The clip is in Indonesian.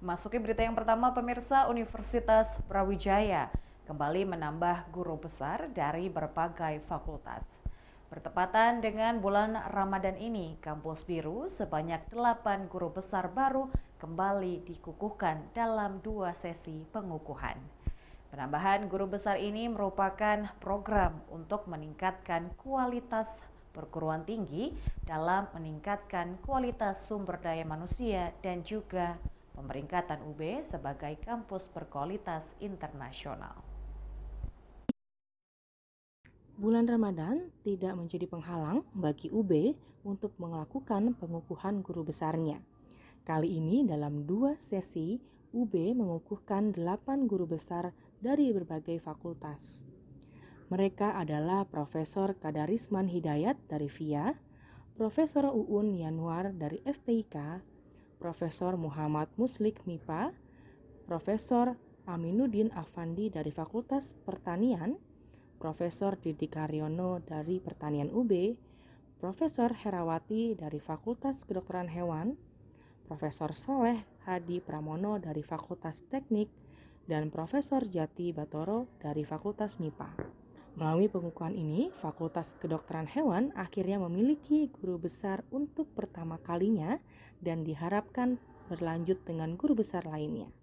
Masuki berita yang pertama, pemirsa Universitas Brawijaya kembali menambah guru besar dari berbagai fakultas. Bertepatan dengan bulan Ramadan ini, Kampus Biru sebanyak 8 guru besar baru kembali dikukuhkan dalam dua sesi pengukuhan. Penambahan guru besar ini merupakan program untuk meningkatkan kualitas perguruan tinggi dalam meningkatkan kualitas sumber daya manusia dan juga pemeringkatan UB sebagai kampus berkualitas internasional. Bulan Ramadan tidak menjadi penghalang bagi UB untuk melakukan pengukuhan guru besarnya. Kali ini dalam dua sesi, UB mengukuhkan delapan guru besar dari berbagai fakultas. Mereka adalah Profesor Kadarisman Hidayat dari FIA, Profesor Uun Yanuar dari FPIK, Profesor Muhammad Muslik MIPA, Profesor Aminuddin Afandi dari Fakultas Pertanian, Profesor Didi Karyono dari Pertanian UB, Profesor Herawati dari Fakultas Kedokteran Hewan, Profesor Soleh Hadi Pramono dari Fakultas Teknik, dan Profesor Jati Batoro dari Fakultas MIPA. Melalui pengukuhan ini, Fakultas Kedokteran Hewan akhirnya memiliki guru besar untuk pertama kalinya dan diharapkan berlanjut dengan guru besar lainnya.